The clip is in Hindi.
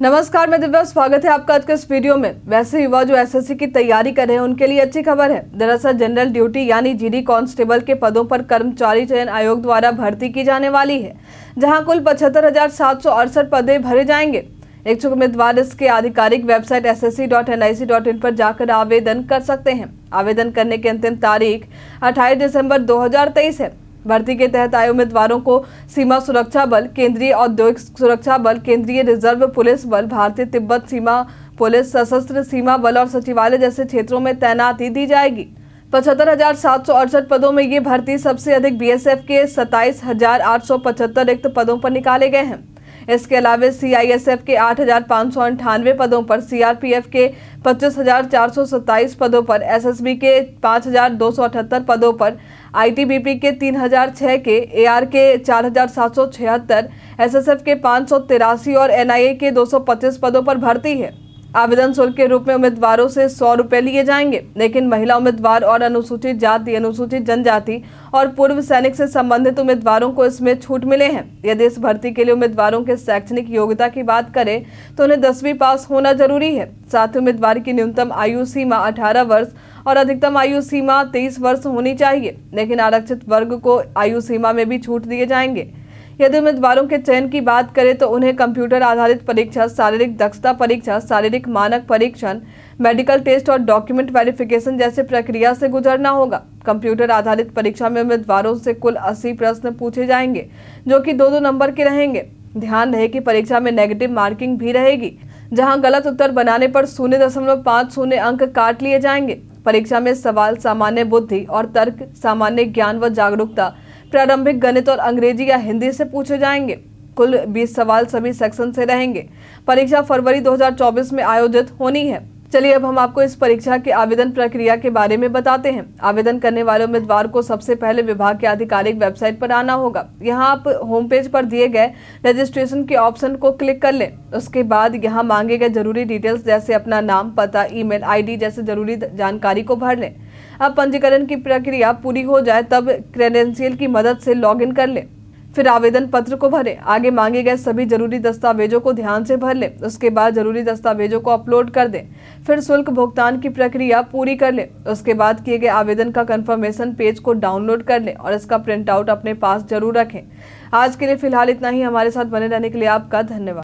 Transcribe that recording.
नमस्कार मैं दिव्या स्वागत है आपका आज के इस वीडियो में वैसे युवा जो एसएससी की तैयारी कर रहे हैं उनके लिए अच्छी खबर है दरअसल जनरल ड्यूटी यानी जीडी कांस्टेबल के पदों पर कर्मचारी चयन आयोग द्वारा भर्ती की जाने वाली है जहां कुल पचहत्तर हजार सात सौ अड़सठ पदे भरे जाएंगे इच्छुक उम्मीदवार इसके आधिकारिक website S S C dot N I C in पर जाकर आवेदन कर सकते हैं आवेदन करने की अंतिम तारीख अट्ठाईस दिसंबर दो है भर्ती के तहत आए उम्मीदवारों को सीमा सुरक्षा बल केंद्रीय औद्योगिक सुरक्षा बल केंद्रीय रिजर्व पुलिस बल भारतीय तिब्बत सीमा पुलिस सशस्त्र सीमा बल और सचिवालय जैसे क्षेत्रों में तैनाती दी जाएगी पचहत्तर हजार सात सौ अड़सठ पदों में ये भर्ती सबसे अधिक बीएसएफ के सताईस हजार आठ सौ पचहत्तर रिक्त पदों पर निकाले गए हैं इसके अलावा सीआईएसएफ के आठ पदों पर सीआरपीएफ के पच्चीस पदों पर एसएसबी के पाँच पदों पर आईटीबीपी के 3,006 के एआर के चार एसएसएफ के पाँच और एनआईए के 225 पदों पर भर्ती है आवेदन शुल्क के रूप में उम्मीदवारों से सौ रूपए लिए जाएंगे लेकिन महिला उम्मीदवार और अनुसूचित जाति अनुसूचित जनजाति और पूर्व सैनिक से संबंधित उम्मीदवारों को इसमें छूट मिले हैं यदि इस भर्ती के लिए उम्मीदवारों के शैक्षणिक योग्यता की बात करें तो उन्हें दसवीं पास होना जरूरी है साथ ही उम्मीदवार की न्यूनतम आयु सीमा अठारह वर्ष और अधिकतम आयु सीमा तेईस वर्ष होनी चाहिए लेकिन आरक्षित वर्ग को आयु सीमा में भी छूट दिए जाएंगे यदि उम्मीदवारों के चयन की बात करें तो उन्हें कंप्यूटर आधारित परीक्षा शारीरिक दक्षता परीक्षा शारीरिक मानक परीक्षण मेडिकल टेस्ट और डॉक्यूमेंट वेरिफिकेशन जैसे प्रक्रिया से गुजरना होगा कंप्यूटर आधारित परीक्षा में उम्मीदवारों से कुल अस्सी प्रश्न पूछे जाएंगे जो कि दो दो नंबर के रहेंगे ध्यान रहे कि परीक्षा में नेगेटिव मार्किंग भी रहेगी जहां गलत उत्तर बनाने पर शून्य दशमलव पाँच शून्य अंक काट लिए जाएंगे परीक्षा में सवाल सामान्य बुद्धि और तर्क सामान्य ज्ञान व जागरूकता प्रारंभिक गणित और अंग्रेजी या हिंदी से पूछे जाएंगे कुल 20 सवाल सभी सेक्शन से रहेंगे परीक्षा फरवरी 2024 में आयोजित होनी है चलिए अब हम आपको इस परीक्षा के आवेदन प्रक्रिया के बारे में बताते हैं आवेदन करने वाले उम्मीदवार को सबसे पहले विभाग के आधिकारिक वेबसाइट पर आना होगा यहाँ आप होम पेज पर दिए गए रजिस्ट्रेशन के ऑप्शन को क्लिक कर लें उसके बाद यहाँ मांगे गए जरूरी डिटेल्स जैसे अपना नाम पता ईमेल आईडी जैसे जरूरी जानकारी को भर लें अब पंजीकरण की प्रक्रिया पूरी हो जाए तब क्रेडेंशियल की मदद से लॉग कर लें फिर आवेदन पत्र को भरें आगे मांगे गए सभी जरूरी दस्तावेजों को ध्यान से भर लें उसके बाद जरूरी दस्तावेजों को अपलोड कर दें फिर शुल्क भुगतान की प्रक्रिया पूरी कर लें उसके बाद किए गए आवेदन का कंफर्मेशन पेज को डाउनलोड कर लें और इसका प्रिंट आउट अपने पास जरूर रखें आज के लिए फिलहाल इतना ही हमारे साथ बने रहने के लिए आपका धन्यवाद